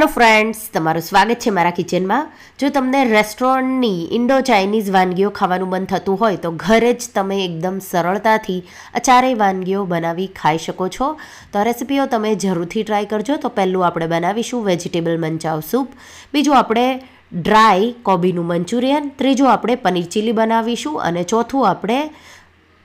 hello friends તમારું સ્વાગત છે મારા કિચનમાં જો તમને રેસ્ટોરન્ટની ઇન્ડો ચાઇનીઝ વાનગીઓ ખાવાનું મન થતું હોય તો ઘરે જ તમે એકદમ સરળતાથી આ વાનગીઓ બનાવી ખાઈ શકો છો તો રેસીપીઓ તમે જરૂરથી ટ્રાય કરજો તો પહેલું આપણે બનાવીશું વેજીટેબલ મંચાવ સૂપ બીજું આપણે ડ્રાય કોબીનું મંચુરિયન ત્રીજું આપણે પનીર ચીલી બનાવીશું અને ચોથું આપણે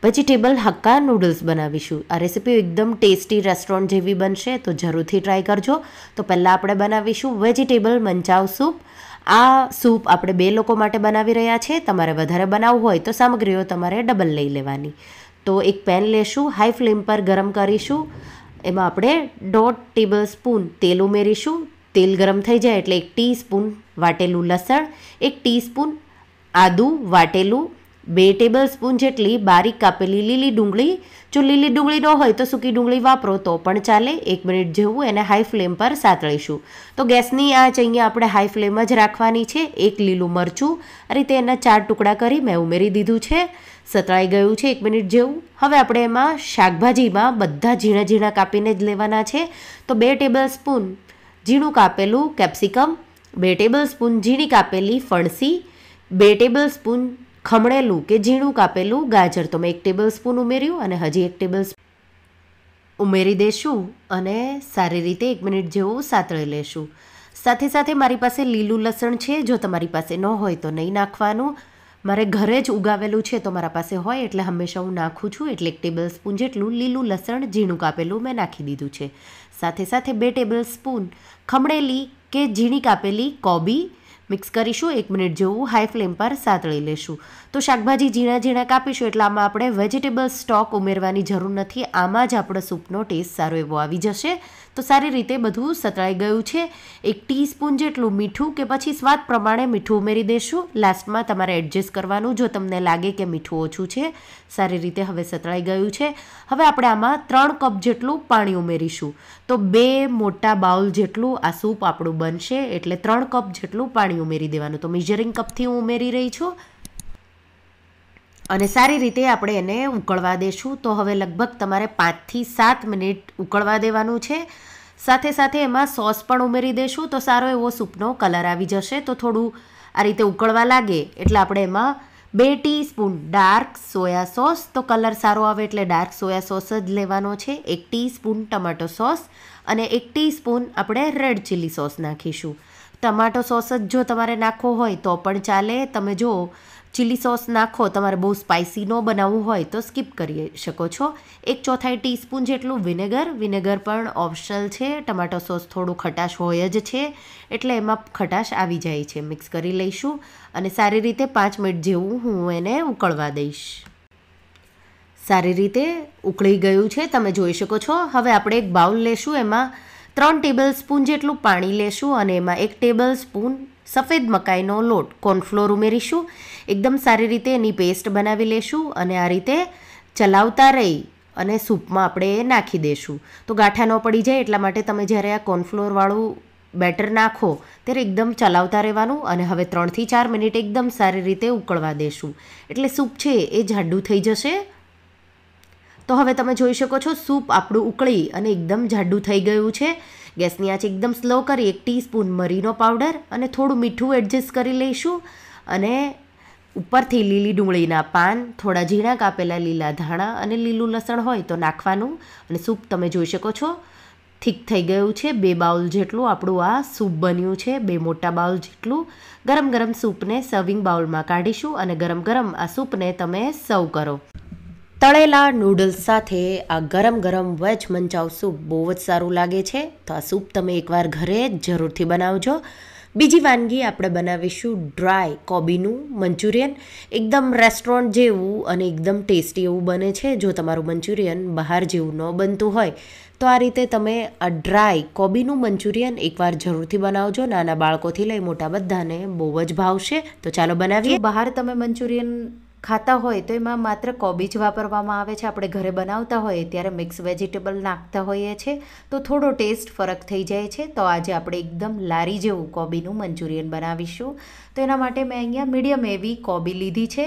વેજીટેબલ હક્કા નૂડલ્સ બનાવીશું આ રેસીપી એકદમ ટેસ્ટી રેસ્ટોરન્ટ જેવી બનશે તો જરૂરથી ટ્રાય કરજો તો પહેલાં આપણે બનાવીશું વેજીટેબલ મંચાવ સૂપ આ સૂપ આપણે બે લોકો માટે બનાવી રહ્યા છીએ તમારે વધારે બનાવવું હોય તો સામગ્રીઓ તમારે ડબલ લઈ લેવાની તો એક પેન લેશું હાઈ ફ્લેમ પર ગરમ કરીશું એમાં આપણે દોઢ ટેબલ સ્પૂન તેલ ઉમેરીશું તેલ ગરમ થઈ જાય એટલે એક ટીસ્પૂન વાટેલું લસણ એક ટીસ્પૂન આદું વાટેલું બે ટેબલ સ્પૂન જેટલી બારીક કાપેલી લીલી ડુંગળી જો લીલી ડુંગળી ન હોય તો સૂકી ડુંગળી વાપરો તો પણ ચાલે એક મિનિટ જેવું એને હાઈ ફ્લેમ પર સાતળીશું તો ગેસની આ અહીંયા આપણે હાઈ ફ્લેમ જ રાખવાની છે એક લીલું મરચું આ રીતે એના ચાર ટુકડા કરી મેં ઉમેરી દીધું છે સતળાઈ ગયું છે એક મિનિટ જેવું હવે આપણે એમાં શાકભાજીમાં બધા ઝીણા ઝીણા કાપીને જ લેવાના છે તો બે ટેબલ સ્પૂન ઝીણું કાપેલું કેપ્સિકમ બે ટેબલ સ્પૂન ઝીણી કાપેલી ફણસી બે ટેબલ સ્પૂન ખમણેલું કે ઝીણું કાપેલું ગાજર તો મેં એક ટેબલ સ્પૂન ઉમેર્યું અને હજી એક ટેબલ ઉમેરી દઈશું અને સારી રીતે એક મિનિટ જેવું સાતળી લેશું સાથે સાથે મારી પાસે લીલું લસણ છે જો તમારી પાસે ન હોય તો નહીં નાખવાનું મારે ઘરે જ ઉગાવેલું છે તો મારા પાસે હોય એટલે હંમેશા હું નાખું છું એટલે એક ટેબલ સ્પૂન જેટલું લીલું લસણ ઝીણું કાપેલું મેં નાખી દીધું છે સાથે સાથે બે ટેબલ સ્પૂન ખમણેલી કે ઝીણી કાપેલી કોબી મિક્સ કરીશું એક મિનિટ જેવું હાઈ ફ્લેમ પર સાતળી લેશું તો શાકભાજી ઝીણા ઝીણા કાપીશું એટલે આમાં આપણે વેજીટેબલ સ્ટોક ઉમેરવાની જરૂર નથી આમાં જ આપણો સૂપનો ટેસ્ટ સારો એવો આવી જશે તો સારી રીતે બધું સતળાઈ ગયું છે એક ટીસ્પૂન જેટલું મીઠું કે પછી સ્વાદ પ્રમાણે મીઠું ઉમેરી દેશું લાસ્ટમાં તમારે એડજસ્ટ કરવાનું જો તમને લાગે કે મીઠું ઓછું છે સારી રીતે હવે સતળાઈ ગયું છે હવે આપણે આમાં ત્રણ કપ જેટલું પાણી ઉમેરીશું તો બે મોટા બાઉલ જેટલું આ સૂપ આપણું બનશે એટલે ત્રણ કપ જેટલું પાણી ઉમેરી દેવાનું તો મેજરિંગ કપથી હું ઉમેરી રહી છું અને સારી રીતે આપણે એને ઉકળવા દેશું તો હવે લગભગ તમારે પાંચથી સાત મિનિટ ઉકળવા દેવાનું છે સાથે સાથે એમાં સોસ પણ ઉમેરી દેશું તો સારો એવો સૂપનો કલર આવી જશે તો થોડું આ રીતે ઉકળવા લાગે એટલે આપણે એમાં બે ટીસ્પૂન ડાર્ક સોયા સોસ તો કલર સારો આવે એટલે ડાર્ક સોયા સોસ જ લેવાનો છે એક ટીસ્પૂન ટમાટો સોસ અને એક ટીસ્પૂન આપણે રેડ ચીલી સોસ નાખીશું ટમાટો સોસ જ જો તમારે નાખવો હોય તો પણ ચાલે તમે જો ચીલી સોસ નાખો તમારે બહુ સ્પાઇસી ન બનાવવું હોય તો સ્કીપ કરી શકો છો એક ચોથાઈ ટીસ્પૂન જેટલું વિનેગર વિનેગર પણ ઓપ્શનલ છે ટમાટો સોસ થોડું ખટાશ હોય જ છે એટલે એમાં ખટાશ આવી જાય છે મિક્સ કરી લઈશું અને સારી રીતે પાંચ મિનિટ જેવું હું એને ઉકળવા દઈશ સારી રીતે ઉકળી ગયું છે તમે જોઈ શકો છો હવે આપણે એક બાઉલ લેશું એમાં ત્રણ ટેબલ સ્પૂન જેટલું પાણી લેશું અને એમાં એક ટેબલ સ્પૂન સફેદ મકાઈનો લોટ કોર્નફ્લોર ઉમેરીશું એકદમ સારી રીતે એની પેસ્ટ બનાવી લેશું અને આ રીતે ચલાવતા રહી અને સૂપમાં આપણે નાખી દેશું તો ગાંઠા ન પડી જાય એટલા માટે તમે જ્યારે આ કોર્નફ્લોરવાળું બેટર નાખો ત્યારે એકદમ ચલાવતા રહેવાનું અને હવે ત્રણથી ચાર મિનિટ એકદમ સારી રીતે ઉકળવા દેશું એટલે સૂપ છે એ જાડું થઈ જશે તો હવે તમે જોઈ શકો છો સૂપ આપણું ઉકળી અને એકદમ જાડું થઈ ગયું છે ગેસની આંચ એકદમ સ્લો કરી એક ટીસ્પૂન મરીનો પાવડર અને થોડું મીઠું એડજસ્ટ કરી લઈશું અને ઉપરથી લીલી ડુંગળીના પાન થોડા ઝીણા કાપેલા લીલા ધાણા અને લીલું લસણ હોય તો નાખવાનું અને સૂપ તમે જોઈ શકો છો ઠીક થઈ ગયું છે બે બાઉલ જેટલું આપણું આ સૂપ બન્યું છે બે મોટા બાઉલ જેટલું ગરમ ગરમ સૂપને સર્વિંગ બાઉલમાં કાઢીશું અને ગરમ ગરમ આ સૂપને તમે સર્વ કરો તળેલા નૂડલ્સ સાથે આ ગરમ ગરમ વેજ મંચાવ સૂપ બહુ જ સારું લાગે છે તો આ સૂપ તમે એકવાર ઘરે જરૂરથી બનાવજો બીજી વાનગી આપણે બનાવીશું ડ્રાય કોબીનું મંચુરિયન એકદમ રેસ્ટોરન્ટ જેવું અને એકદમ ટેસ્ટી એવું બને છે જો તમારું મંચુરિયન બહાર જેવું ન બનતું હોય તો આ રીતે તમે આ ડ્રાય કોબીનું મંચુરિયન એકવાર જરૂરથી બનાવજો નાના બાળકોથી લઈ મોટા બધાને બહુ જ ભાવશે તો ચાલો બનાવીએ બહાર તમે મંચુરિયન ખાતા હોય તો એમાં માત્ર કોબીજ વાપરવામાં આવે છે આપણે ઘરે બનાવતા હોઈએ ત્યારે મિક્સ વેજીટેબલ નાખતા હોઈએ છીએ તો થોડો ટેસ્ટ ફરક થઈ જાય છે તો આજે આપણે એકદમ લારી જેવું કોબીનું મંચુરિયન બનાવીશું તો એના માટે મેં અહીંયા મીડિયમ એવી કોબી લીધી છે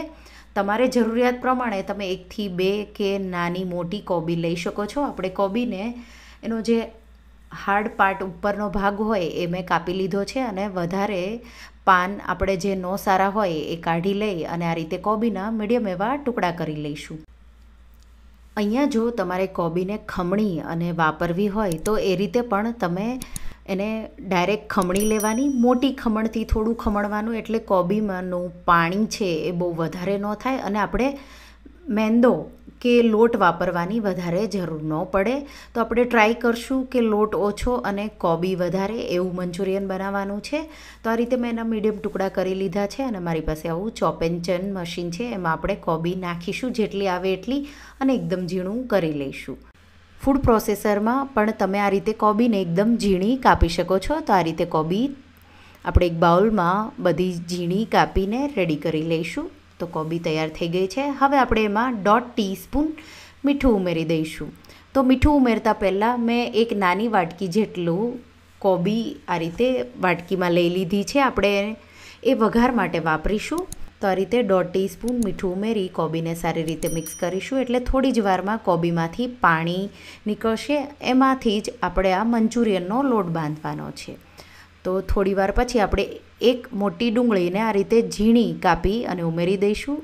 તમારે જરૂરિયાત પ્રમાણે તમે એકથી બે કે નાની મોટી કોબી લઈ શકો છો આપણે કોબીને એનો જે હાર્ડ પાર્ટ ઉપરનો ભાગ હોય એ મેં કાપી લીધો છે અને વધારે પાન આપણે જે નો સારા હોય એ કાઢી લઈ અને આ રીતે કોબીના મીડિયમ એવા ટુકડા કરી લઈશું અહીંયા જો તમારે કોબીને ખમણી અને વાપરવી હોય તો એ રીતે પણ તમે એને ડાયરેક્ટ ખમણી લેવાની મોટી ખમણથી થોડું ખમણવાનું એટલે કોબીમાંનું પાણી છે એ બહુ વધારે ન થાય અને આપણે મેંદો કે લોટ વાપરવાની વધારે જરૂર ન પડે તો આપણે ટ્રાય કરશું કે લોટ ઓછો અને કોબી વધારે એવું મંચુરિયન બનાવવાનું છે તો આ રીતે મેં એના મીડિયમ ટુકડા કરી લીધા છે અને મારી પાસે આવું ચોપ મશીન છે એમાં આપણે કોબી નાખીશું જેટલી આવે એટલી અને એકદમ ઝીણું કરી લઈશું ફૂડ પ્રોસેસરમાં પણ તમે આ રીતે કોબીને એકદમ ઝીણી કાપી શકો છો તો આ રીતે કોબી આપણે એક બાઉલમાં બધી ઝીણી કાપીને રેડી કરી લઈશું તો કોબી તૈયાર થઈ ગઈ છે હવે આપણે એમાં દોઢ સ્પૂન મીઠું ઉમેરી દઈશું તો મીઠું ઉમેરતા પહેલાં મેં એક નાની વાટકી જેટલું કોબી આ રીતે વાટકીમાં લઈ લીધી છે આપણે એ વઘાર માટે વાપરીશું તો આ રીતે દોઢ સ્પૂન મીઠું ઉમેરી કોબીને સારી રીતે મિક્સ કરીશું એટલે થોડી જ વારમાં કોબીમાંથી પાણી નીકળશે એમાંથી જ આપણે આ મંચુરિયનનો લોટ બાંધવાનો છે તો થોડી વાર પછી આપણે એક મોટી ડુંગળીને આ રીતે ઝીણી કાપી અને ઉમેરી દઈશું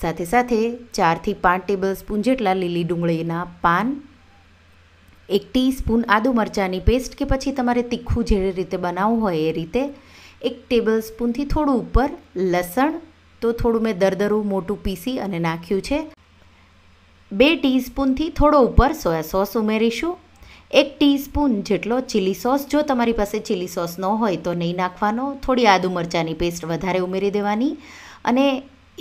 સાથે સાથે ચારથી પાંચ ટેબલ સ્પૂન જેટલા લીલી ડુંગળીના પાન એક ટીસ્પૂન આદુ મરચાંની પેસ્ટ કે પછી તમારે તીખું જે રીતે બનાવવું હોય એ રીતે એક ટેબલ સ્પૂનથી થોડું ઉપર લસણ તો થોડું મેં દરદરું મોટું પીસી અને નાખ્યું છે બે ટીસ્પૂનથી થોડો ઉપર સોયા સોસ ઉમેરીશું એક ટીસ્પૂન જેટલો ચીલી સોસ જો તમારી પાસે ચીલી સોસ ન હોય તો નહીં નાખવાનો થોડી આદુ મરચાંની પેસ્ટ વધારે ઉમેરી દેવાની અને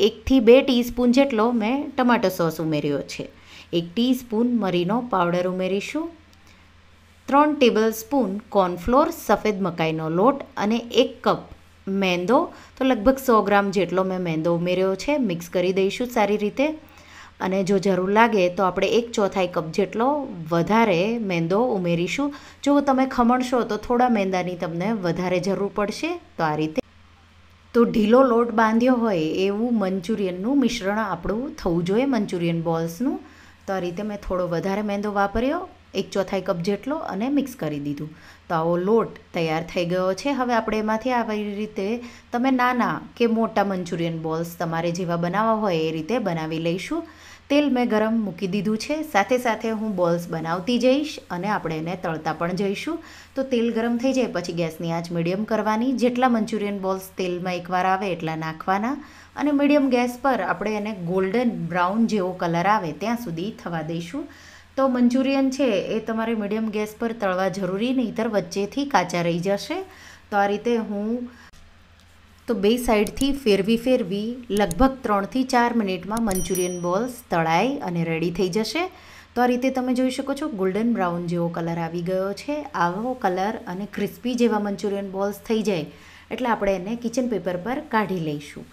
એકથી બે ટીસ્પૂન જેટલો મેં ટમાટો સોસ ઉમેર્યો છે એક ટીસ્પૂન મરીનો પાવડર ઉમેરીશું ત્રણ ટેબલ સ્પૂન કોર્નફ્લોર સફેદ મકાઈનો લોટ અને એક કપ મેંદો તો લગભગ સો ગ્રામ જેટલો મેં મેંદો ઉમેર્યો છે મિક્સ કરી દઈશું સારી રીતે અને જો જરૂર લાગે તો આપણે એક ચોથાઈ કપ જેટલો વધારે મેંદો ઉમેરીશું જો તમે ખમણશો તો થોડા મેંદાની તમને વધારે જરૂર પડશે તો આ રીતે તો ઢીલો લોટ બાંધ્યો હોય એવું મંચુરિયનનું મિશ્રણ આપણું થવું જોઈએ મંચુરિયન બોલ્સનું તો આ રીતે મેં થોડો વધારે મેંદો વાપર્યો એક ચોથાઈ કપ જેટલો અને મિક્સ કરી દીધું તો આવો લોટ તૈયાર થઈ ગયો છે હવે આપણે એમાંથી આવી રીતે તમે નાના કે મોટા મંચુરિયન બોલ્સ તમારે જેવા બનાવવા હોય એ રીતે બનાવી લઈશું તેલ મેં ગરમ મૂકી દીધું છે સાથે સાથે હું બોલ્સ બનાવતી જઈશ અને આપણે એને તળતા પણ જઈશું તો તેલ ગરમ થઈ જાય પછી ગેસની આંચ મીડિયમ કરવાની જેટલા મંચુરિયન બોલ્સ તેલમાં એકવાર આવે એટલા નાખવાના અને મીડિયમ ગેસ પર આપણે એને ગોલ્ડન બ્રાઉન જેવો કલર આવે ત્યાં સુધી થવા દઈશું તો મંચુરિયન છે એ તમારે મીડિયમ ગેસ પર તળવા જરૂરી નહીંતર વચ્ચેથી કાચા રહી જશે તો આ રીતે હું તો બે સાઈડથી ફેરવી ફેરવી લગભગ ત્રણથી ચાર મિનિટમાં મંચુરિયન બોલ્સ તળાય અને રેડી થઈ જશે તો આ રીતે તમે જોઈ શકો છો ગોલ્ડન બ્રાઉન જેવો કલર આવી ગયો છે આવો કલર અને ક્રિસ્પી જેવા મંચુરિયન બોલ્સ થઈ જાય એટલે આપણે એને કિચન પેપર પર કાઢી લઈશું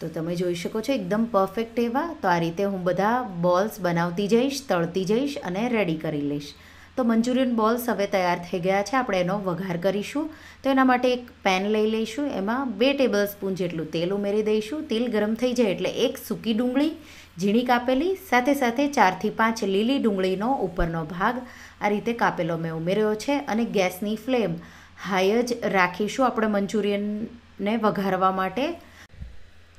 તો તમે જોઈ શકો છો એકદમ પરફેક્ટ એવા તો આ રીતે હું બધા બોલ્સ બનાવતી જઈશ તળતી જઈશ અને રેડી કરી લઈશ તો મંચુરિયન બોલ્સ હવે તૈયાર થઈ ગયા છે આપણે એનો વઘાર કરીશું તો એના માટે એક પેન લઈ લઈશું એમાં બે ટેબલ સ્પૂન જેટલું તેલ ઉમેરી દઈશું તેલ ગરમ થઈ જાય એટલે એક સૂકી ડુંગળી ઝીણી કાપેલી સાથે સાથે ચારથી પાંચ લીલી ડુંગળીનો ઉપરનો ભાગ આ રીતે કાપેલો મેં ઉમેર્યો છે અને ગેસની ફ્લેમ હાઈ જ રાખીશું આપણે મંચુરિયનને વઘારવા માટે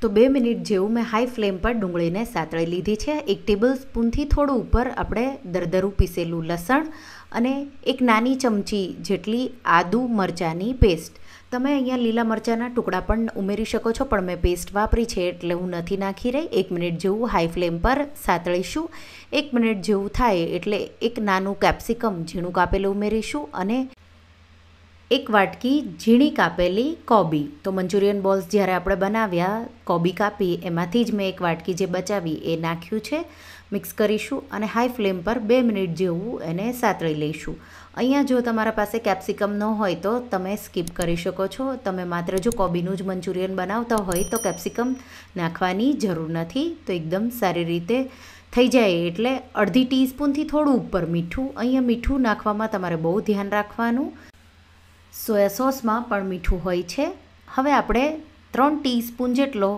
તો બે મિનિટ જેવું મેં હાઈ ફ્લેમ પર ડુંગળીને સાતળી લીધી છે એક ટેબલ સ્પૂનથી થોડું ઉપર આપણે દરદરું પીસેલું લસણ અને એક નાની ચમચી જેટલી આદુ મરચાંની પેસ્ટ તમે અહીંયા લીલા મરચાંના ટુકડા પણ ઉમેરી શકો છો પણ મેં પેસ્ટ વાપરી છે એટલે હું નથી નાખી રહી એક મિનિટ જેવું હાઈ ફ્લેમ પર સાતળીશું એક મિનિટ જેવું થાય એટલે એક નાનું કેપ્સિકમ ઝીણું કાપેલું ઉમેરીશું અને એક વાટકી ઝીણી કાપેલી કોબી તો મંચુરિયન બોલ્સ જ્યારે આપણે બનાવ્યા કોબી કાપી એમાંથી જ મેં એક વાટકી જે બચાવી એ નાખ્યું છે મિક્સ કરીશું અને હાઈ ફ્લેમ પર બે મિનિટ જેવું એને સાતળી લઈશું અહીંયા જો તમારા પાસે કેપ્સિકમ ન હોય તો તમે સ્કીપ કરી શકો છો તમે માત્ર જો કોબીનું જ મંચુરિયન બનાવતા હોય તો કેપ્સિકમ નાખવાની જરૂર નથી તો એકદમ સારી રીતે થઈ જાય એટલે અડધી ટીસ્પૂનથી થોડું ઉપર મીઠું અહીંયા મીઠું નાખવામાં તમારે બહુ ધ્યાન રાખવાનું સોયા સોસમાં પણ મીઠું હોય છે હવે આપણે ત્રણ ટીસ્પૂન જેટલો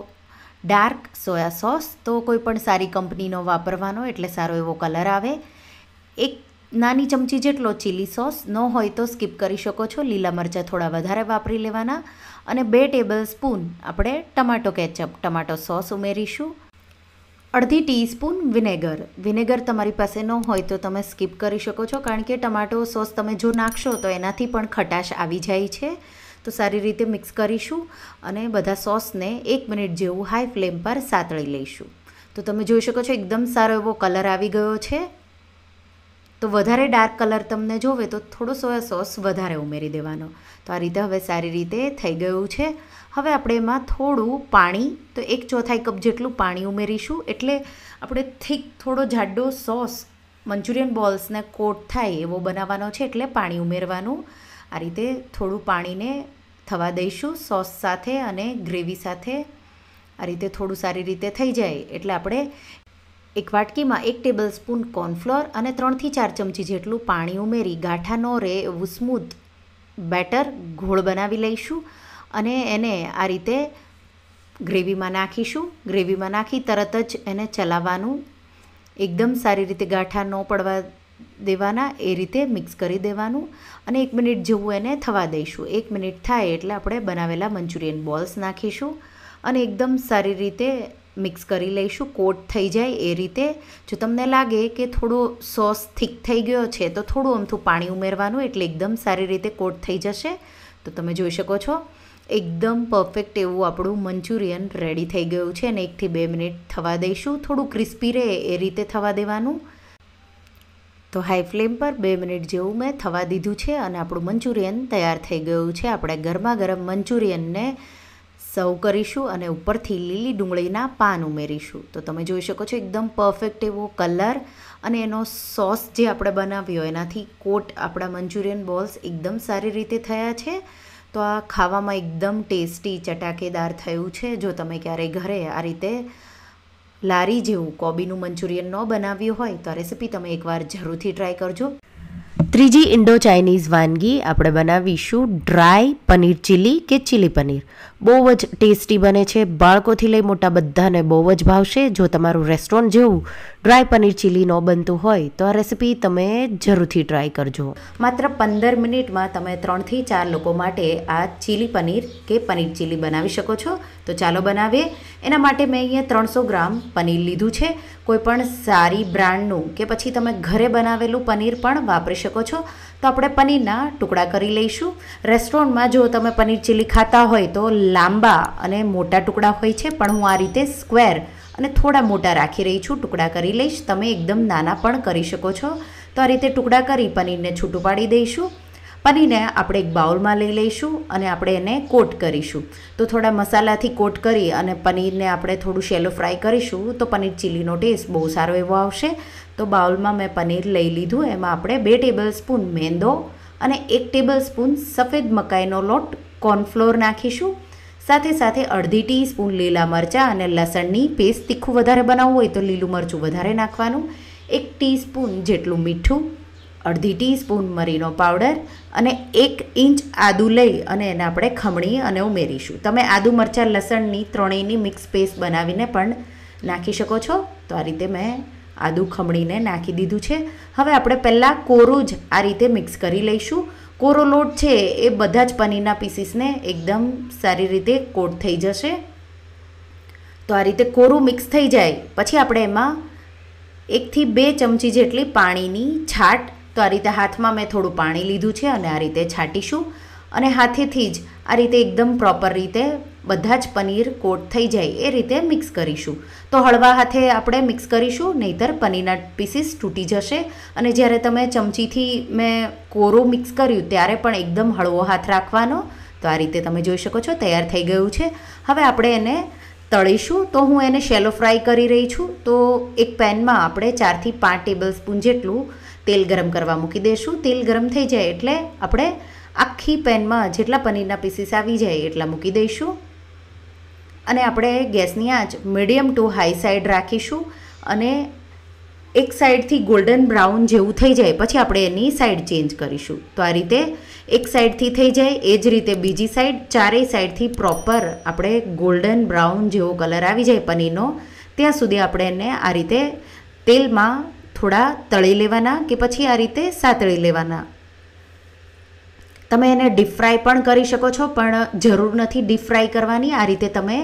ડાર્ક સોયા સોસ તો કોઈ પણ સારી કંપનીનો વાપરવાનો એટલે સારો એવો કલર આવે એક નાની ચમચી જેટલો ચીલી સોસ ન હોય તો સ્કીપ કરી શકો છો લીલા મરચાં થોડા વધારે વાપરી લેવાના અને બે ટેબલ સ્પૂન આપણે ટમાટો કેચઅપ ટમાટો સોસ ઉમેરીશું અડધી ટીસ્પૂન વિનેગર વિનેગર તમારી પાસે ન હોય તો તમે સ્કીપ કરી શકો છો કારણ કે ટમાટો સોસ તમે જો નાખશો તો એનાથી પણ ખટાશ આવી જાય છે તો સારી રીતે મિક્સ કરીશું અને બધા સોસને એક મિનિટ જેવું હાઈ ફ્લેમ પર સાતળી લઈશું તો તમે જોઈ શકો છો એકદમ સારો એવો કલર આવી ગયો છે તો વધારે ડાર્ક કલર તમને જોવે તો થોડો સોયા સોસ વધારે ઉમેરી દેવાનો તો આ રીતે હવે સારી રીતે થઈ ગયું છે હવે આપણે એમાં થોડું પાણી તો એક ચોથાઈ કપ જેટલું પાણી ઉમેરીશું એટલે આપણે થીક થોડો જાડો સોસ મંચુરિયન બોલ્સને કોટ થાય એવો બનાવવાનો છે એટલે પાણી ઉમેરવાનું આ રીતે થોડું પાણીને થવા દઈશું સોસ સાથે અને ગ્રેવી સાથે આ રીતે થોડું સારી રીતે થઈ જાય એટલે આપણે એક વાટકીમાં એક ટેબલ સ્પૂન કોર્નફ્લોર અને ત્રણથી ચાર ચમચી જેટલું પાણી ઉમેરી ગાંઠા ન રહે એવું સ્મૂથ બેટર ઘોળ બનાવી લઈશું અને એને આ રીતે ગ્રેવીમાં નાખીશું ગ્રેવીમાં નાખી તરત જ એને ચલાવવાનું એકદમ સારી રીતે ગાંઠા ન પડવા દેવાના એ રીતે મિક્સ કરી દેવાનું અને એક મિનિટ જેવું એને થવા દઈશું એક મિનિટ થાય એટલે આપણે બનાવેલા મંચુરિયન બોલ્સ નાખીશું અને એકદમ સારી રીતે મિક્સ કરી લઈશું કોટ થઈ જાય એ રીતે જો તમને લાગે કે થોડો સોસ થીક થઈ ગયો છે તો થોડું અમથું પાણી ઉમેરવાનું એટલે એકદમ સારી રીતે કોટ થઈ જશે તો તમે જોઈ શકો છો એકદમ પરફેક્ટ એવું આપણું મંચુરિયન રેડી થઈ ગયું છે અને એકથી બે મિનિટ થવા દઈશું થોડું ક્રિસ્પી રહે એ રીતે થવા દેવાનું તો હાઈ ફ્લેમ પર બે મિનિટ જેવું મેં થવા દીધું છે અને આપણું મંચુરિયન તૈયાર થઈ ગયું છે આપણે ગરમા ગરમ મંચુરિયનને સર્વ કરીશું અને ઉપરથી લીલી ડુંગળીના પાન ઉમેરીશું તો તમે જોઈ શકો છો એકદમ પરફેક્ટ એવો કલર અને એનો સોસ જે આપણે બનાવ્યો એનાથી કોટ આપણા મંચુરિયન બોલ્સ એકદમ સારી રીતે થયા છે તો આ ખાવામાં એકદમ ટેસ્ટી ચટાકેદાર થયું છે જો તમે ક્યારેય ઘરે આ રીતે લારી જેવું કોબીનું મંચુરિયન ન બનાવ્યું હોય તો રેસીપી તમે એકવાર જરૂરથી ટ્રાય કરજો ત્રીજી ઇન્ડો ચાઇનીઝ વાનગી આપણે બનાવીશું ડ્રાય પનીર ચીલી કે ચીલી પનીર બહુ જ ટેસ્ટી બને છે બાળકોથી લઈ મોટા બધાને બહુ જ ભાવશે જો તમારું રેસ્ટોરન્ટ જેવું ડ્રાય પનીર ચીલી ન બનતું હોય તો આ રેસીપી તમે જરૂરથી ટ્રાય કરજો માત્ર પંદર મિનિટમાં તમે ત્રણથી ચાર લોકો માટે આ ચીલી પનીર કે પનીર ચીલી બનાવી શકો છો તો ચાલો બનાવીએ એના માટે મેં અહીંયા ત્રણસો ગ્રામ પનીર લીધું છે કોઈપણ સારી બ્રાન્ડનું કે પછી તમે ઘરે બનાવેલું પનીર પણ વાપરી શકો છો તો આપણે પનીરના ટુકડા કરી લઈશું રેસ્ટોરન્ટમાં જો તમે પનીર ચીલી ખાતા હોય તો લાંબા અને મોટા ટુકડા હોય છે પણ હું આ રીતે સ્ક્વેર અને થોડા મોટા રાખી રહી છું ટુકડા કરી લઈશ તમે એકદમ નાના પણ કરી શકો છો તો આ રીતે ટુકડા કરી પનીરને છૂટું પાડી દઈશું પનીરને આપણે એક બાઉલમાં લઈ લઈશું અને આપણે એને કોટ કરીશું તો થોડા મસાલાથી કોટ કરી અને પનીરને આપણે થોડું શેલો ફ્રાય કરીશું તો પનીર ચીલીનો ટેસ્ટ બહુ સારો એવો આવશે તો બાઉલમાં મેં પનીર લઈ લીધું એમાં આપણે બે ટેબલ સ્પૂન મેંદો અને એક ટેબલ સ્પૂન સફેદ મકાઈનો લોટ કોર્નફ્લોર નાખીશું સાથે સાથે અડધી ટી સ્પૂન લીલા મરચાં અને લસણની પેસ્ટ તીખું વધારે બનાવવું હોય તો લીલું મરચું વધારે નાખવાનું એક ટીસ્પૂન જેટલું મીઠું અડધી ટીસ્પૂન મરીનો પાવડર અને એક ઇંચ આદું લઈ અને એને આપણે ખમણી અને ઉમેરીશું તમે આદુ મરચાં લસણની ત્રણેયની મિક્સ પેસ્ટ બનાવીને પણ નાખી શકો છો તો આ રીતે મેં આદું ખમણીને નાખી દીધું છે હવે આપણે પહેલાં કોરું જ આ રીતે મિક્સ કરી લઈશું કોરો લોટ છે એ બધા જ પનીરના પીસીસને એકદમ સારી રીતે કોટ થઈ જશે તો આ રીતે કોરું મિક્સ થઈ જાય પછી આપણે એમાં એકથી બે ચમચી જેટલી પાણીની છાટ તો આ રીતે હાથમાં મેં થોડું પાણી લીધું છે અને આ રીતે છાંટીશું અને હાથેથી જ આ રીતે એકદમ પ્રોપર રીતે બધા જ પનીર કોટ થઈ જાય એ રીતે મિક્સ કરીશું તો હળવા હાથે આપણે મિક્સ કરીશું નહીતર પનીરના પીસીસ તૂટી જશે અને જ્યારે તમે ચમચીથી મેં કોરો મિક્સ કર્યું ત્યારે પણ એકદમ હળવો હાથ રાખવાનો તો આ રીતે તમે જોઈ શકો છો તૈયાર થઈ ગયું છે હવે આપણે એને તળીશું તો હું એને શેલો ફ્રાય કરી રહી છું તો એક પેનમાં આપણે ચારથી પાંચ ટેબલ સ્પૂન જેટલું તેલ ગરમ કરવા મૂકી દઈશું તેલ ગરમ થઈ જાય એટલે આપણે આખી પેનમાં જેટલા પનીરના પીસીસ આવી જાય એટલા મૂકી દઈશું અને આપણે ગેસની આંચ મીડિયમ ટુ હાઈ સાઈડ રાખીશું અને એક સાઈડથી ગોલ્ડન બ્રાઉન જેવું થઈ જાય પછી આપણે એની સાઈડ ચેન્જ કરીશું તો આ રીતે એક સાઈડથી થઈ જાય એ જ રીતે બીજી સાઈડ ચારેય સાઈડથી પ્રોપર આપણે ગોલ્ડન બ્રાઉન જેવો કલર આવી જાય પનીરનો ત્યાં સુધી આપણે એને આ રીતે તેલમાં થોડા તળી લેવાના કે પછી આ રીતે સાતળી લેવાના તમે એને ડીપ ફ્રાય પણ કરી શકો છો પણ જરૂર નથી ડીપ ફ્રાય કરવાની આ રીતે તમે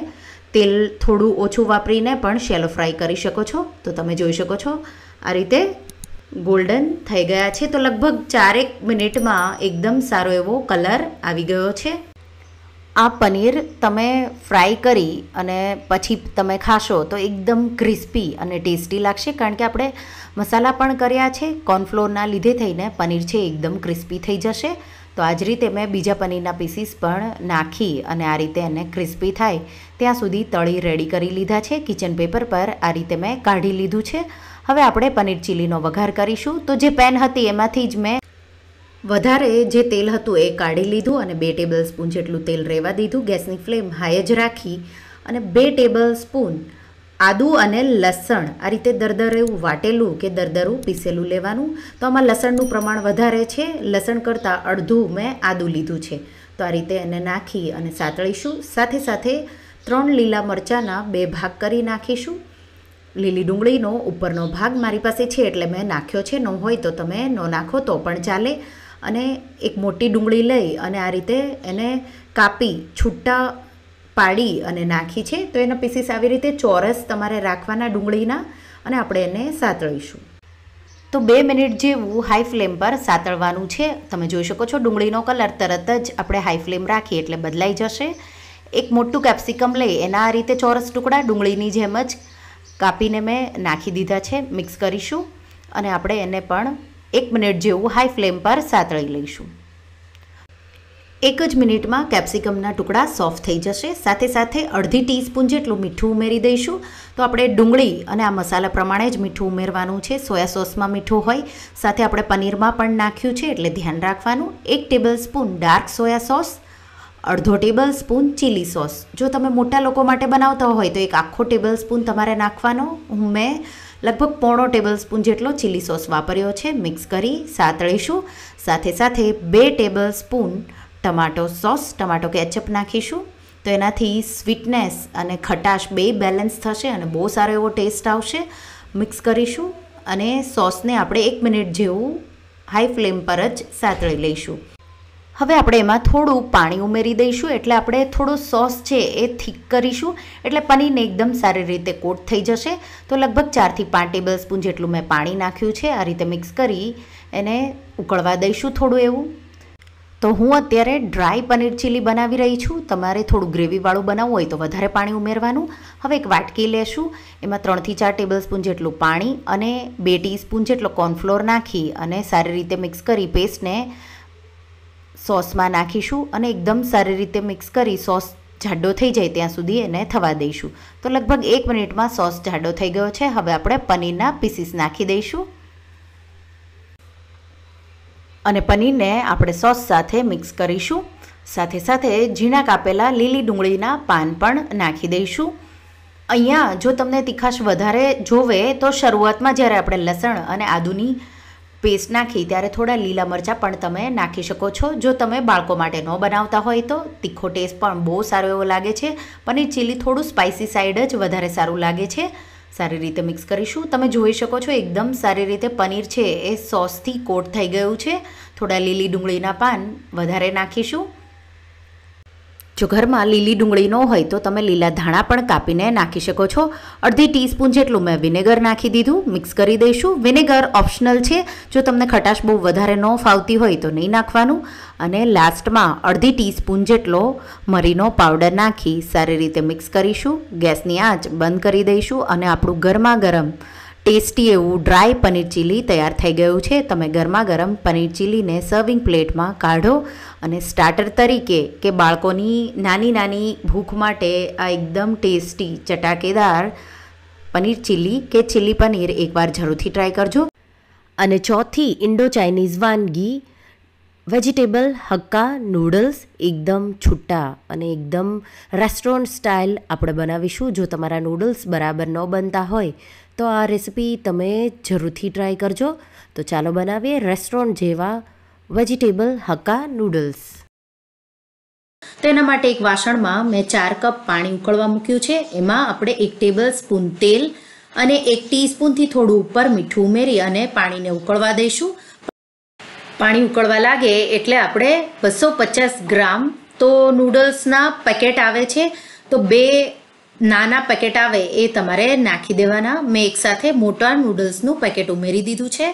તેલ થોડું ઓછું વાપરીને પણ શેલો ફ્રાય કરી શકો છો તો તમે જોઈ શકો છો આ રીતે ગોલ્ડન થઈ ગયા છે તો લગભગ ચારેક મિનિટમાં એકદમ સારો એવો કલર આવી ગયો છે આ પનીર તમે ફ્રાય કરી અને પછી તમે ખાશો તો એકદમ ક્રિસ્પી અને ટેસ્ટી લાગશે કારણ કે આપણે મસાલા પણ કર્યા છે કોર્નફ્લોરના લીધે થઈને પનીર છે એકદમ ક્રિસ્પી થઈ જશે તો આ જ રીતે મેં બીજા પનીરના પીસીસ પણ નાખી અને આ રીતે એને ક્રિસ્પી થાય ત્યાં સુધી તળી રેડી કરી લીધા છે કિચન પેપર પર આ રીતે મેં કાઢી લીધું છે હવે આપણે પનીર ચીલીનો વઘાર કરીશું તો જે પેન હતી એમાંથી જ મેં વધારે જે તેલ હતું એ કાઢી લીધું અને બે ટેબલ સ્પૂન જેટલું તેલ રહેવા દીધું ગેસની ફ્લેમ હાઈ જ રાખી અને બે ટેબલ સ્પૂન આદું અને લસણ આ રીતે દરદરું વાટેલું કે દરદરું પીસેલું લેવાનું તો આમાં લસણનું પ્રમાણ વધારે છે લસણ કરતાં અડધું મેં આદું લીધું છે તો આ રીતે એને નાખી અને સાતળીશું સાથે સાથે ત્રણ લીલા મરચાંના બે ભાગ કરી નાખીશું લીલી ડુંગળીનો ઉપરનો ભાગ મારી પાસે છે એટલે મેં નાખ્યો છે ન હોય તો તમે ન નાખો તો પણ ચાલે અને એક મોટી ડુંગળી લઈ અને આ રીતે એને કાપી છૂટા પાડી અને નાખી છે તો એના પીસીસ આવી રીતે ચોરસ તમારે રાખવાના ડુંગળીના અને આપણે એને સાતળીશું તો બે મિનિટ જેવું હાઈ ફ્લેમ પર સાતળવાનું છે તમે જોઈ શકો છો ડુંગળીનો કલર તરત જ આપણે હાઈ ફ્લેમ રાખીએ એટલે બદલાઈ જશે એક મોટું કેપ્સિકમ લઈ એના આ રીતે ચોરસ ટુકડા ડુંગળીની જેમ જ કાપીને મેં નાખી દીધા છે મિક્સ કરીશું અને આપણે એને પણ એક મિનિટ જેવું હાઈ ફ્લેમ પર સાતળી લઈશું એક જ મિનિટમાં કેપ્સિકમના ટુકડા સોફ્ટ થઈ જશે સાથે સાથે અડધી ટીસ્પૂન જેટલું મીઠું ઉમેરી દઈશું તો આપણે ડુંગળી અને આ મસાલા પ્રમાણે જ મીઠું ઉમેરવાનું છે સોયા સોસમાં મીઠું હોય સાથે આપણે પનીરમાં પણ નાખ્યું છે એટલે ધ્યાન રાખવાનું એક tablespoon dark soya sauce અડધો ટેબલ સ્પૂન ચીલી સોસ જો તમે મોટા લોકો માટે બનાવતા હોય તો એક આખો ટેબલ સ્પૂન તમારે નાખવાનો હું મેં લગભગ પોણો ટેબલ સ્પૂન જેટલો ચીલી સોસ વાપર્યો છે મિક્સ કરી સાતળીશું સાથે સાથે બે tablespoon tomato sauce tomato ketchup નાખીશું તો એનાથી સ્વીટનેસ અને ખટાશ બે બેલેન્સ થશે અને બહુ સારો એવો ટેસ્ટ આવશે મિક્સ કરીશું અને સોસને આપણે એક મિનિટ જેવું હાઈ ફ્લેમ પર જ સાતળી લઈશું હવે આપણે એમાં થોડું પાણી ઉમેરી દઈશું એટલે આપણે થોડો સોસ છે એ થીક કરીશું એટલે પનીરને એકદમ સારી રીતે કોટ થઈ જશે તો લગભગ ચારથી પાંચ ટેબલ સ્પૂન જેટલું મેં પાણી નાખ્યું છે આ રીતે મિક્સ કરી એને ઉકળવા દઈશું થોડું એવું તો હું અત્યારે ડ્રાય પનીર ચીલી બનાવી રહી છું તમારે થોડું ગ્રેવીવાળું બનાવવું હોય તો વધારે પાણી ઉમેરવાનું હવે એક વાટકી લેશું એમાં ત્રણથી ચાર ટેબલ સ્પૂન જેટલું પાણી અને બે ટીસ્પૂન જેટલો કોર્નફ્લોર નાખી અને સારી રીતે મિક્સ કરી પેસ્ટને સોસમાં નાખીશું અને એકદમ સારી રીતે મિક્સ કરી સોસ જાડો થઈ જાય ત્યાં સુધી એને થવા દઈશું તો લગભગ એક મિનિટમાં સોસ જાડો થઈ ગયો છે હવે આપણે પનીરના પીસીસ નાખી દઈશું અને પનીરને આપણે સોસ સાથે મિક્સ કરીશું સાથે સાથે ઝીણા કાપેલા લીલી ડુંગળીના પાન પણ નાખી દઈશું અહીંયા જો તમને તીખાશ વધારે જોવે તો શરૂઆતમાં જ્યારે આપણે લસણ અને આદુની પેસ્ટ નાખી ત્યારે થોડા લીલા મરચાં પણ તમે નાખી શકો છો જો તમે બાળકો માટે ન બનાવતા હોય તો તીખો ટેસ્ટ પણ બહુ સારો એવો લાગે છે પનીર ચીલી થોડું સ્પાઇસી સાઈડ જ વધારે સારું લાગે છે સારી રીતે મિક્સ કરીશું તમે જોઈ શકો છો એકદમ સારી રીતે પનીર છે એ સોસથી કોટ થઈ ગયું છે થોડા લીલી ડુંગળીના પાન વધારે નાખીશું જો ઘરમાં લીલી ડુંગળી ન હોય તો તમે લીલા ધાણા પણ કાપીને નાખી શકો છો અડધી ટીસ્પૂન જેટલું મેં વિનેગર નાખી દીધું મિક્સ કરી દઈશું વિનેગર ઓપ્શનલ છે જો તમને ખટાશ બહુ વધારે ન ફાવતી હોય તો નહીં નાખવાનું અને લાસ્ટમાં અડધી ટીસ્પૂન જેટલો મરીનો પાવડર નાખી સારી રીતે મિક્સ કરીશું ગેસની આંચ બંધ કરી દઈશું અને આપણું ગરમા ગરમ ટેસ્ટી એવું ડ્રાય પનીર ચીલી તૈયાર થઈ ગયું છે તમે ગરમા ગરમ પનીર ચીલીને સર્વિંગ પ્લેટમાં કાઢો અને સ્ટાર્ટર તરીકે કે બાળકોની નાની નાની ભૂખ માટે આ એકદમ ટેસ્ટી ચટાકેદાર પનીર ચીલી કે ચીલી પનીર એકવાર જરૂરથી ટ્રાય કરજો અને ચોથી ઇન્ડો ચાઇનીઝ વાનગી વેજીટેબલ હક્કા નૂડલ્સ એકદમ છૂટા અને એકદમ રેસ્ટોરન્ટ સ્ટાઇલ આપણે બનાવીશું જો તમારા નૂડલ્સ બરાબર ન બનતા હોય તો આ રેસિપી તમે જરૂરથી ટ્રાય કરજો તો ચાલો બનાવીએ રેસ્ટોરન્ટ જેવા વેજીટેબલ હક્કા નૂડલ્સ તેના માટે એક વાસણમાં મેં ચાર કપ પાણી ઉકળવા મૂક્યું છે એમાં આપણે એક ટેબલ સ્પૂન તેલ અને એક ટીસ્પૂનથી થોડું ઉપર મીઠું ઉમેરી અને પાણીને ઉકળવા દઈશું પાણી ઉકળવા લાગે એટલે આપણે બસો પચાસ ગ્રામ તો નૂડલ્સના પેકેટ આવે છે તો બે નાના પેકેટ આવે એ તમારે નાખી દેવાના મેં એકસાથે મોટા નૂડલ્સનું પેકેટ ઉમેરી દીધું છે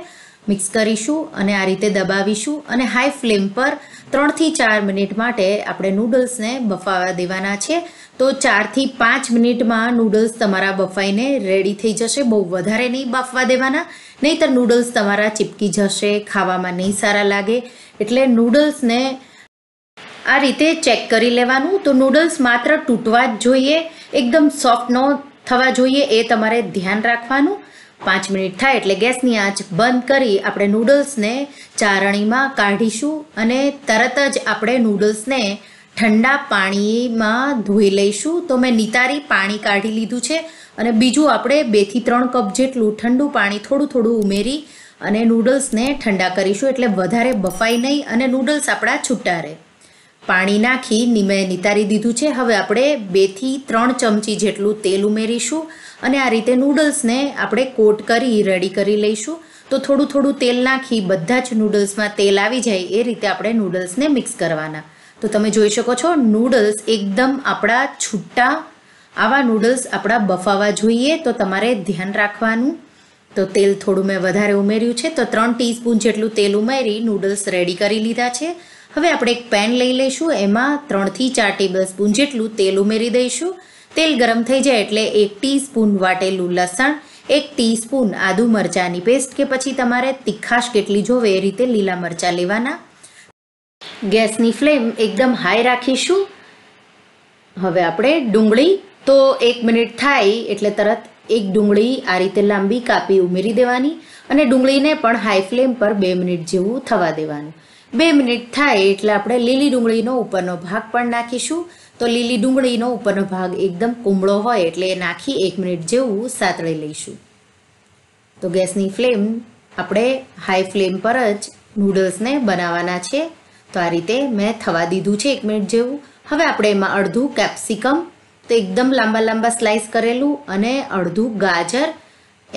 મિક્સ કરીશું અને આ રીતે દબાવીશું અને હાઈ ફ્લેમ પર ત્રણથી ચાર મિનિટ માટે આપણે નૂડલ્સને બફાવા દેવાના છે તો ચારથી પાંચ મિનિટમાં નૂડલ્સ તમારા બફાઈને રેડી થઈ જશે બહુ વધારે નહીં બફવા દેવાના નહીંતર નૂડલ્સ તમારા ચીપકી જશે ખાવામાં નહીં સારા લાગે એટલે નૂડલ્સને આ રીતે ચેક કરી લેવાનું તો નૂડલ્સ માત્ર તૂટવા જ જોઈએ એકદમ સોફ્ટ ન થવા જોઈએ એ તમારે ધ્યાન રાખવાનું પાંચ મિનિટ થાય એટલે ગેસની આંચ બંધ કરી આપણે નૂડલ્સને ચારણીમાં કાઢીશું અને તરત જ આપણે નૂડલ્સને ઠંડા પાણીમાં ધોઈ લઈશું તો મેં નિતારી પાણી કાઢી લીધું છે અને બીજું આપણે બેથી ત્રણ કપ જેટલું ઠંડુ પાણી થોડું થોડું ઉમેરી અને નૂડલ્સને ઠંડા કરીશું એટલે વધારે બફાય નહીં અને નૂડલ્સ આપણા છૂટા રહે પાણી નાખી નીમે નિતારી દીધું છે હવે આપણે બેથી ત્રણ ચમચી જેટલું તેલ ઉમેરીશું અને આ રીતે નૂડલ્સને આપણે કોટ કરી રેડી કરી લઈશું તો થોડું થોડું તેલ નાખી બધા જ નૂડલ્સમાં તેલ આવી જાય એ રીતે આપણે નૂડલ્સને મિક્સ કરવાના તો તમે જોઈ શકો છો નૂડલ્સ એકદમ આપણા છૂટા આવા નૂડલ્સ આપણા બફાવા જોઈએ તો તમારે ધ્યાન રાખવાનું તો તેલ થોડું મેં વધારે ઉમેર્યું છે તો ત્રણ ટીસ્પૂન જેટલું તેલ ઉમેરી નૂડલ્સ રેડી કરી લીધા છે હવે આપણે એક પેન લઈ લઈશું એમાં ત્રણથી ચાર ટેબલ સ્પૂન જેટલું તેલ ઉમેરી દઈશું તેલ ગરમ થઈ જાય એટલે એક ટીસ્પૂન વાટેલું લસણ એક ટીસ્પૂન આદુ મરચાંની પેસ્ટ કે પછી તમારે તીખાશ કેટલી જોવે એ રીતે લીલા મરચાં લેવાના ગેસની ફ્લેમ એકદમ હાઈ રાખીશું હવે આપણે ડુંગળી તો એક મિનિટ થાય એટલે તરત એક ડુંગળી આ રીતે લાંબી કાપી ઉમેરી દેવાની અને ડુંગળીને પણ હાઈ ફ્લેમ પર બે મિનિટ જેવું થવા દેવાનું બે મિનિટ થાય એટલે આપણે લીલી ડુંગળીનો ઉપરનો ભાગ પણ નાખીશું તો લીલી ડુંગળીનો ઉપરનો ભાગ એકદમ કુમળો હોય એટલે એ નાખી એક મિનિટ જેવું સાતળી લઈશું તો ગેસની ફ્લેમ આપણે હાઈ ફ્લેમ પર જ નૂડલ્સને બનાવવાના છે તો આ રીતે મેં થવા દીધું છે એક મિનિટ જેવું હવે આપણે એમાં અડધું કેપ્સિકમ તો એકદમ લાંબા લાંબા સ્લાઇસ કરેલું અને અડધું ગાજર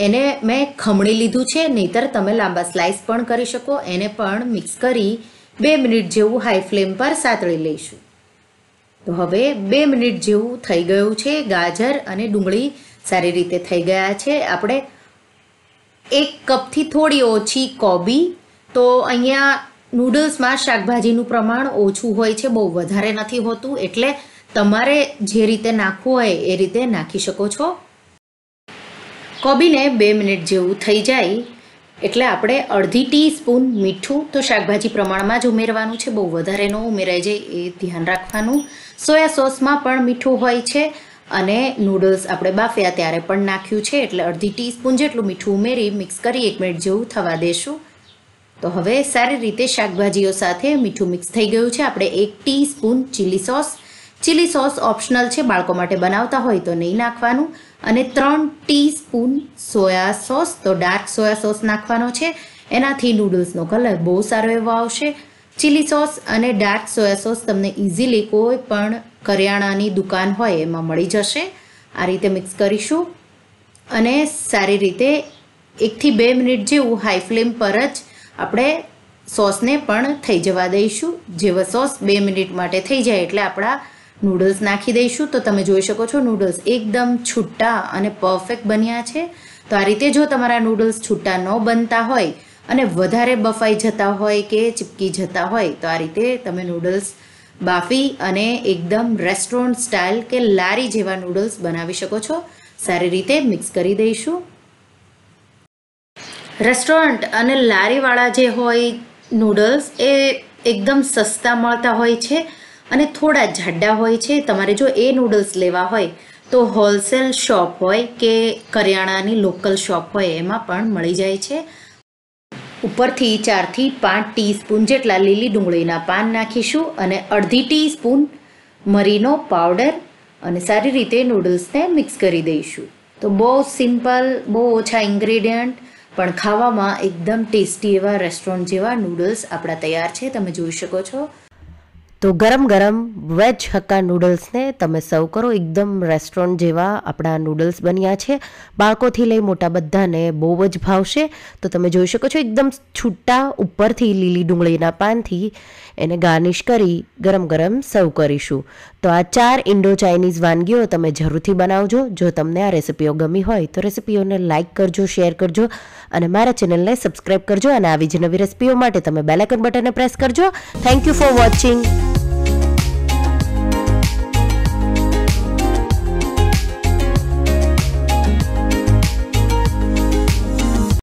એને મેં ખમણી લીધું છે નહીતર તમે લાંબા સ્લાઇસ પણ કરી શકો એને પણ મિક્સ કરી બે મિનિટ જેવું હાઈ ફ્લેમ પર સાતળી લઈશું તો હવે બે મિનિટ જેવું થઈ ગયું છે ગાજર અને ડુંગળી સારી રીતે થઈ ગયા છે આપણે એક કપથી થોડી ઓછી કોબી તો અહીંયા નૂડલ્સમાં શાકભાજીનું પ્રમાણ ઓછું હોય છે બહુ વધારે નથી હોતું એટલે તમારે જે રીતે નાખવું હોય એ રીતે નાખી શકો છો કોબીને બે મિનિટ જેવું થઈ જાય એટલે આપણે અડધી ટી સ્પૂન મીઠું તો શાકભાજી પ્રમાણમાં જ ઉમેરવાનું છે બહુ વધારે ન ઉમેરાય જાય એ ધ્યાન રાખવાનું સોયા સોસમાં પણ મીઠું હોય છે અને નૂડલ્સ આપણે બાફ્યા ત્યારે પણ નાખ્યું છે એટલે અડધી ટી સ્પૂન જેટલું મીઠું ઉમેરી મિક્સ કરી એક મિનિટ જેવું થવા દેશું તો હવે સારી રીતે શાકભાજીઓ સાથે મીઠું મિક્સ થઈ ગયું છે આપણે એક teaspoon chilli sauce chilli sauce optional છે બાળકો માટે બનાવતા હોય તો નહીં નાખવાનું અને ત્રણ ટી સ્પૂન સોયા સોસ તો ડાર્ક સોયા સોસ નાખવાનો છે એનાથી નૂડલ્સનો કલર બહુ સારો એવો આવશે ચીલી સોસ અને ડાર્ક સોયા સોસ તમને ઇઝીલી કોઈ પણ કરિયાણાની દુકાન હોય એમાં મળી જશે આ રીતે મિક્સ કરીશું અને સારી રીતે એકથી બે મિનિટ જેવું હાઈ ફ્લેમ પર જ આપણે સોસને પણ થઈ જવા દઈશું જેવો સોસ બે મિનિટ માટે થઈ જાય એટલે આપણા નૂડલ્સ નાખી દઈશું તો તમે જોઈ શકો છો નૂડલ્સ એકદમ છૂટા અને પરફેક્ટ બન્યા છે તો આ રીતે જો તમારા નૂડલ્સ છૂટા ન બનતા હોય અને વધારે બફાઈ જતા હોય કે ચીપકી જતા હોય તો આ રીતે તમે નૂડલ્સ બાફી અને એકદમ રેસ્ટોરન્ટ સ્ટાઇલ કે લારી જેવા નૂડલ્સ બનાવી શકો છો સારી રીતે મિક્સ કરી દઈશું રેસ્ટોરન્ટ અને લારીવાળા જે હોય નૂડલ્સ એ એકદમ સસ્તા મળતા હોય છે અને થોડા જાડા હોય છે તમારે જો એ નૂડલ્સ લેવા હોય તો હોલસેલ શોપ હોય કે કરિયાણાની લોકલ શોપ હોય એમાં પણ મળી જાય છે ઉપરથી ચારથી પાંચ ટી સ્પૂન જેટલા લીલી ડુંગળીના પાન નાખીશું અને અડધી ટી સ્પૂન મરીનો પાવડર અને સારી રીતે નૂડલ્સને મિક્સ કરી દઈશું તો બહુ સિમ્પલ બહુ ઓછા ઇન્ગ્રેડિયન્ટ પણ ખાવામાં એકદમ ટેસ્ટી એવા રેસ્ટોરન્ટ જેવા નૂડલ્સ આપણા તૈયાર છે તમે જોઈ શકો છો તો ગરમ ગરમ વેજ હક્કા નૂડલ્સને તમે સર્વ કરો એકદમ રેસ્ટોરન્ટ જેવા આપણા નૂડલ્સ બન્યા છે બાળકોથી લઈ મોટા બધાને બહુ જ ભાવશે તો તમે જોઈ શકો છો એકદમ છૂટા ઉપરથી લીલી ડુંગળીના પાનથી એને ગાર્નિશ કરી ગરમ ગરમ સર્વ કરીશું તો આ ચાર ઇન્ડો ચાઇનીઝ વાનગીઓ તમે જરૂરથી બનાવજો જો તમને આ રેસીપીઓ ગમી હોય તો રેસીપીઓને લાઇક કરજો શેર કરજો અને મારા ચેનલને સબસ્ક્રાઇબ કરજો અને આવી જ નવી રેસિપીઓ માટે તમે બેલાઇકન બટનને પ્રેસ કરજો થેન્ક યુ ફોર વોચિંગ